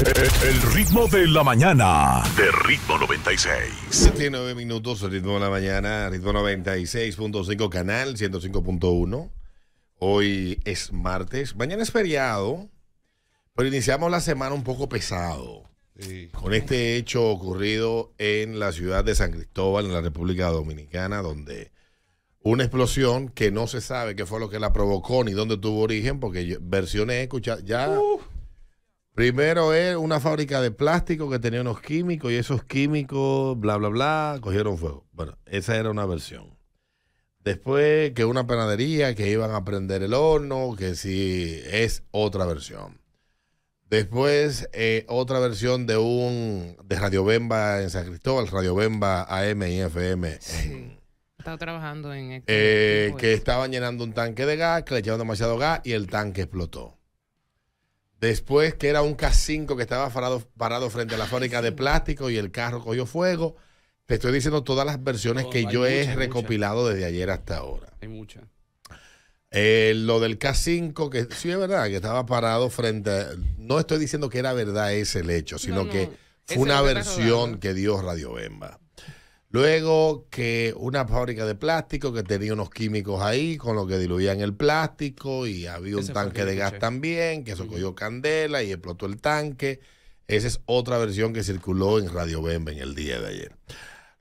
El ritmo de la mañana. De ritmo 96. 79 nueve minutos, el ritmo de la mañana, ritmo 96.5, canal 105.1. Hoy es martes, mañana es feriado, pero iniciamos la semana un poco pesado. Con este hecho ocurrido en la ciudad de San Cristóbal, en la República Dominicana, donde una explosión que no se sabe qué fue lo que la provocó ni dónde tuvo origen, porque versiones escuchadas ya. Primero era una fábrica de plástico que tenía unos químicos y esos químicos, bla, bla, bla, cogieron fuego. Bueno, esa era una versión. Después que una panadería, que iban a prender el horno, que sí, es otra versión. Después eh, otra versión de un de Radio Bemba en San Cristóbal, Radio Bemba AM y FM. Sí. Estaba trabajando en... Este eh, que estaban llenando un tanque de gas, que le echaban demasiado gas y el tanque explotó. Después que era un K5 que estaba parado, parado frente a la fábrica de plástico y el carro cogió fuego. Te estoy diciendo todas las versiones oh, que yo he recopilado desde ayer hasta ahora. Hay muchas. Eh, lo del K5, que sí es verdad, que estaba parado frente a, No estoy diciendo que era verdad ese el hecho, sino que fue una versión que dio Radio Bemba. Luego que una fábrica de plástico que tenía unos químicos ahí con lo que diluían el plástico y había un tanque de gas también, que eso cogió candela y explotó el tanque. Esa es otra versión que circuló en Radio Bembe en el día de ayer.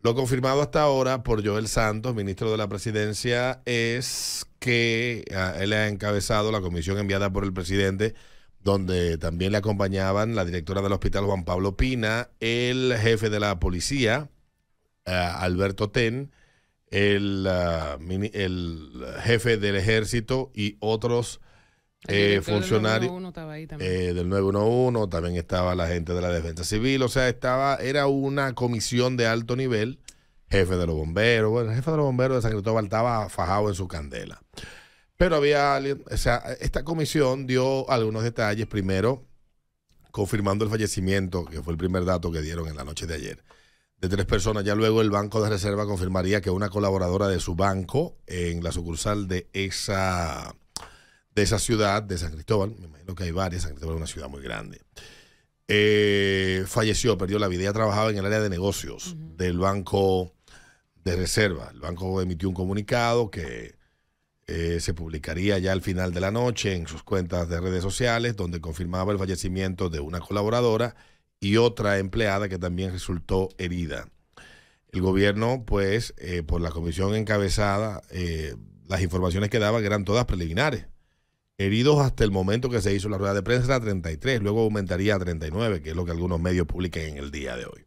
Lo confirmado hasta ahora por Joel Santos, ministro de la Presidencia, es que ah, él ha encabezado la comisión enviada por el presidente, donde también le acompañaban la directora del Hospital Juan Pablo Pina, el jefe de la policía, eh, Alberto Ten, el, eh, el, jefe del ejército y otros funcionarios eh, del 911, también estaba la gente de la defensa civil, o sea, estaba era una comisión de alto nivel, jefe de los bomberos, bueno, el jefe de los bomberos de San Cristóbal estaba fajado en su candela. Pero había, o sea, esta comisión dio algunos detalles, primero confirmando el fallecimiento, que fue el primer dato que dieron en la noche de ayer de tres personas. Ya luego el Banco de Reserva confirmaría que una colaboradora de su banco en la sucursal de esa, de esa ciudad, de San Cristóbal, me imagino que hay varias, San Cristóbal es una ciudad muy grande, eh, falleció, perdió la vida. Ella trabajaba en el área de negocios del Banco de Reserva. El banco emitió un comunicado que eh, se publicaría ya al final de la noche en sus cuentas de redes sociales, donde confirmaba el fallecimiento de una colaboradora y otra empleada que también resultó herida. El gobierno, pues, eh, por la comisión encabezada, eh, las informaciones que daban eran todas preliminares. Heridos hasta el momento que se hizo la rueda de prensa era 33, luego aumentaría a 39, que es lo que algunos medios publican en el día de hoy.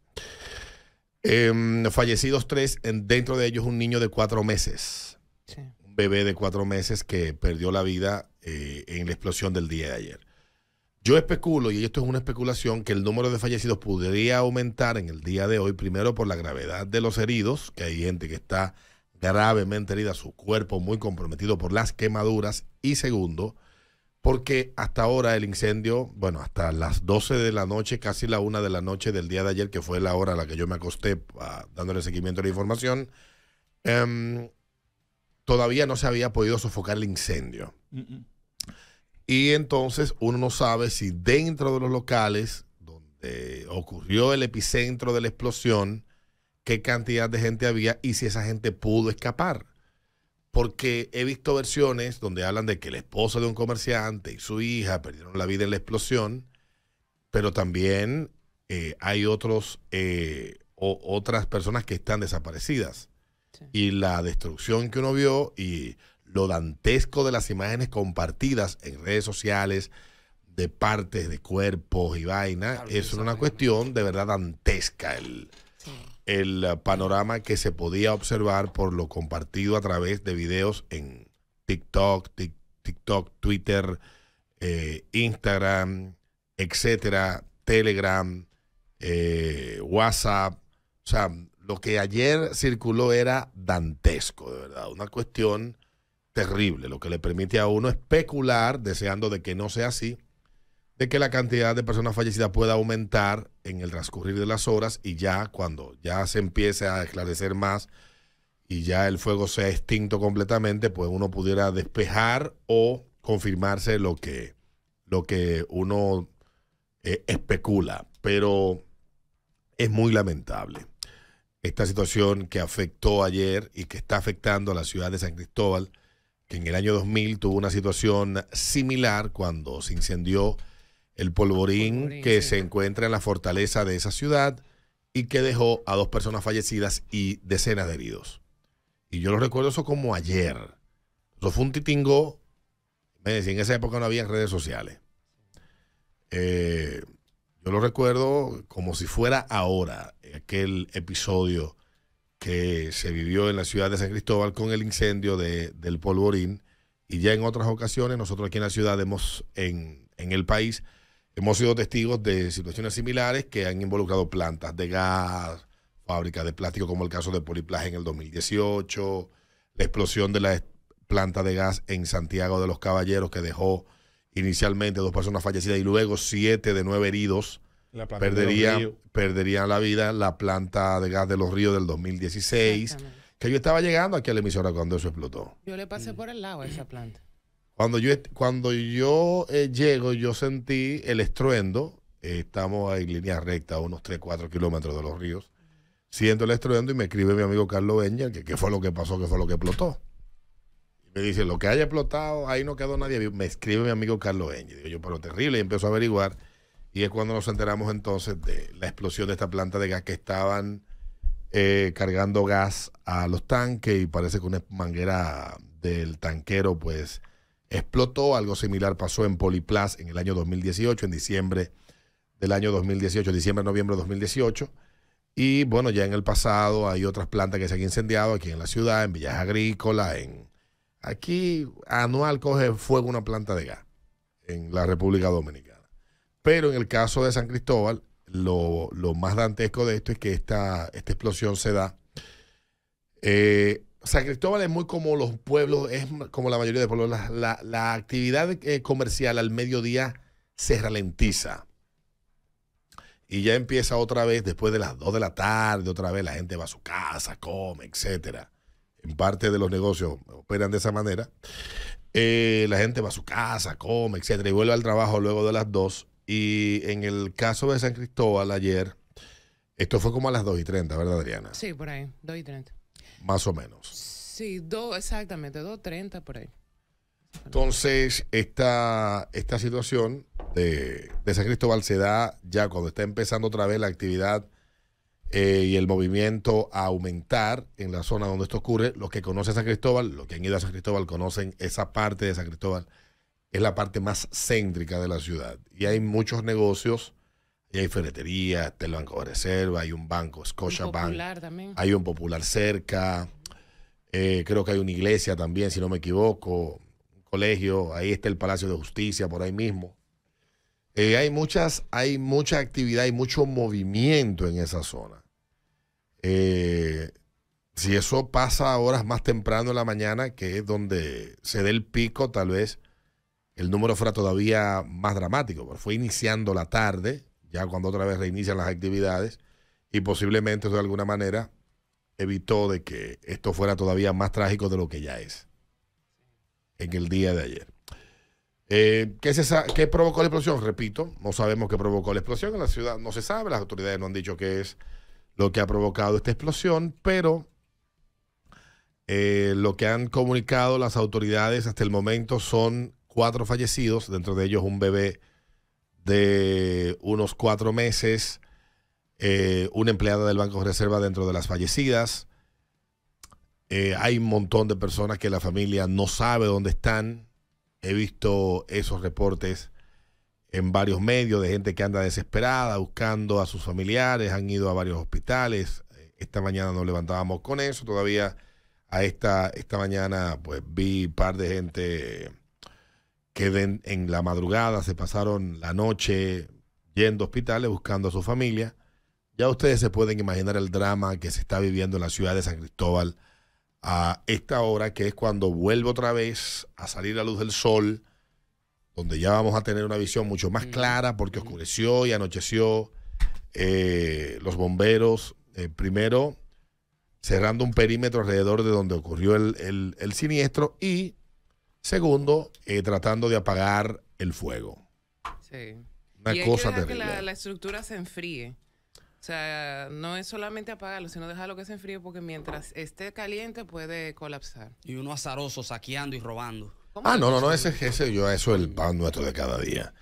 Em, fallecidos tres, dentro de ellos un niño de cuatro meses. Un bebé de cuatro meses que perdió la vida eh, en la explosión del día de ayer. Yo especulo, y esto es una especulación, que el número de fallecidos podría aumentar en el día de hoy, primero por la gravedad de los heridos, que hay gente que está gravemente herida, su cuerpo muy comprometido por las quemaduras, y segundo, porque hasta ahora el incendio, bueno, hasta las 12 de la noche, casi la 1 de la noche del día de ayer, que fue la hora a la que yo me acosté ah, dándole seguimiento a la información, em, todavía no se había podido sofocar el incendio. Mm, mm. Y entonces uno no sabe si dentro de los locales donde ocurrió el epicentro de la explosión, qué cantidad de gente había y si esa gente pudo escapar. Porque he visto versiones donde hablan de que la esposa de un comerciante y su hija perdieron la vida en la explosión, pero también eh, hay otros, eh, otras personas que están desaparecidas. Y la destrucción que uno vio y lo dantesco de las imágenes compartidas en redes sociales de partes de cuerpos y vaina, es una cuestión de verdad dantesca el, el uh, panorama que se podía observar por lo compartido a través de videos en TikTok, TikTok, Twitter, eh, Instagram, etcétera, Telegram, eh, WhatsApp. O sea, lo que ayer circuló era dantesco, de verdad. Una cuestión terrible, lo que le permite a uno especular, deseando de que no sea así, de que la cantidad de personas fallecidas pueda aumentar en el transcurrir de las horas y ya cuando ya se empiece a esclarecer más y ya el fuego sea extinto completamente, pues uno pudiera despejar o confirmarse lo que, lo que uno eh, especula. Pero es muy lamentable esta situación que afectó ayer y que está afectando a la ciudad de San Cristóbal en el año 2000 tuvo una situación similar cuando se incendió el polvorín, que se encuentra en la fortaleza de esa ciudad y que dejó a dos personas fallecidas y decenas de heridos. Y yo lo recuerdo eso como ayer. Eso fue un titingo. Me en esa época no había redes sociales. Eh, yo lo recuerdo como si fuera ahora, aquel episodio que se vivió en la ciudad de San Cristóbal con el incendio de, del polvorín y ya en otras ocasiones nosotros aquí en la ciudad hemos, en, en el país, hemos sido testigos de situaciones similares que han involucrado plantas de gas, fábricas de plástico como el caso de Poliplaje en el 2018, la explosión de la planta de gas en Santiago de los Caballeros que dejó inicialmente dos personas fallecidas y luego siete de nueve heridos perdería, perdería la vida la planta de gas de los ríos del 2016, que yo estaba llegando aquí a la emisora cuando eso explotó. Yo le pasé por el lado a esa planta. Cuando yo, cuando yo eh, llego, yo sentí el estruendo, eh, estamos en línea recta, unos 3, 4 kilómetros de los ríos, siento el estruendo y me escribe mi amigo Carlos Beña que qué fue lo que pasó, qué fue lo que explotó. me dice, lo que haya explotado, ahí no quedó nadie. Me escribe mi amigo Carlos Beña. Digo yo, pero terrible, y empezó a averiguar y es cuando nos enteramos entonces de la explosión de esta planta de gas que estaban eh, cargando gas a los tanques y parece que una manguera del tanquero pues explotó. Algo similar pasó en Poliplas en el año 2018, en diciembre del año 2018, diciembre, noviembre de 2018. Y bueno, ya en el pasado hay otras plantas que se han incendiado aquí en la ciudad, en villas agrícolas, en... Aquí anual coge fuego una planta de gas en la República Dominicana. Pero en el caso de San Cristóbal, lo, más dantesco de esto es que esta, esta explosión se da. Eh, San Cristóbal es muy como los pueblos, es como la mayoría de pueblos, la, actividad eh, comercial al mediodía se ralentiza. Y ya empieza otra vez, después de las 2 de la tarde, otra vez la gente va a su casa, come, etcétera. En parte de los negocios operan de esa manera. Eh, la gente va a su casa, come, etcétera, y vuelve al trabajo luego de las 2 y en el caso de San Cristóbal ayer, esto fue como a las 2 y 30, ¿verdad, Adriana? Sí, por ahí, 2 y Más o menos. Sí, dos, exactamente, 2 30 por ahí. Entonces, esta, esta situación de, San Cristóbal se da ya cuando está empezando otra vez la actividad eh, y el movimiento a aumentar en la zona donde esto ocurre. Los que conocen San Cristóbal, los que han ido a San Cristóbal, conocen esa parte de San Cristóbal es la parte más céntrica de la ciudad. Y hay muchos negocios, y hay ferretería, está el Banco de Reserva, hay un banco, Scotia Bank. También. Hay un popular cerca. Eh, creo que hay una iglesia también, si no me equivoco. Un colegio, ahí está el Palacio de Justicia, por ahí mismo. Eh, hay muchas, hay mucha actividad, hay mucho movimiento en esa zona. Eh, si eso pasa a horas más temprano en la mañana, que es donde se dé el pico, tal vez el número fuera todavía más dramático, porque fue iniciando la tarde, ya cuando otra vez reinician las actividades, y posiblemente de alguna manera evitó de que esto fuera todavía más trágico de lo que ya es en el día de ayer. Eh, ¿qué, es provocó la explosión? Repito, no sabemos qué provocó la explosión en la ciudad, no se sabe, las autoridades no han dicho qué es lo que ha provocado esta explosión, pero eh, lo que han comunicado las autoridades hasta el momento son cuatro fallecidos, dentro de ellos un bebé de unos cuatro meses, eh, una empleada del Banco de Reserva dentro de las fallecidas. Eh, hay un montón de personas que la familia no sabe dónde están. He visto esos reportes en varios medios de gente que anda desesperada buscando a sus familiares, han ido a varios hospitales. Esta mañana nos levantábamos con eso. Todavía a esta, esta mañana pues vi un par de gente que en la madrugada se pasaron la noche yendo a hospitales buscando a su familia. Ya ustedes se pueden imaginar el drama que se está viviendo en la ciudad de San Cristóbal a esta hora, que es cuando vuelve otra vez a salir la luz del sol, donde ya vamos a tener una visión mucho más clara porque oscureció y anocheció. Eh, los bomberos, eh, primero cerrando un perímetro alrededor de donde ocurrió el, el siniestro y Segundo, eh, tratando de apagar el fuego. Sí. Una cosa que Que la, estructura se enfríe. O sea, no es solamente apagarlo, sino dejarlo que se enfríe porque mientras esté caliente puede colapsar. Y uno azaroso saqueando y robando. Ah, no, no, no, ese, ese yo, eso es el pan nuestro de cada día.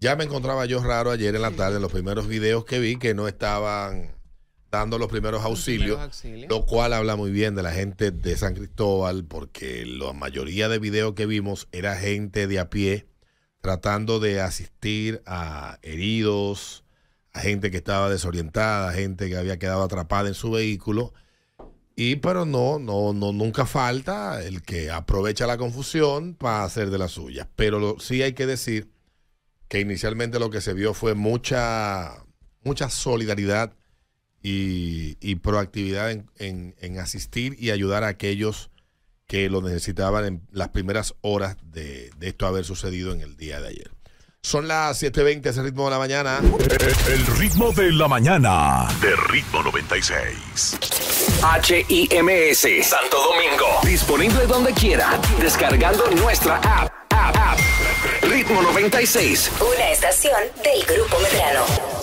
Ya me encontraba yo raro ayer en la tarde en los primeros videos que vi que no estaban dando los primeros auxilios, lo cual habla muy bien de la gente de San Cristóbal, porque la mayoría de videos que vimos era gente de a pie tratando de asistir a heridos, a gente que estaba desorientada, gente que había quedado atrapada en su vehículo. Y pero no, no, no, nunca falta el que aprovecha la confusión para hacer de la suya. Pero sí hay que decir que inicialmente lo que se vio fue mucha, mucha solidaridad y, proactividad en, asistir y ayudar a aquellos que lo necesitaban en las primeras horas de, esto haber sucedido en el día de ayer. Son las 7.20, es el ritmo de la mañana. El ritmo de la mañana. De ritmo 96. HIMS, Santo Domingo. Disponible donde quiera. Descargando nuestra app. Ritmo 96. Una estación del Grupo Medrano.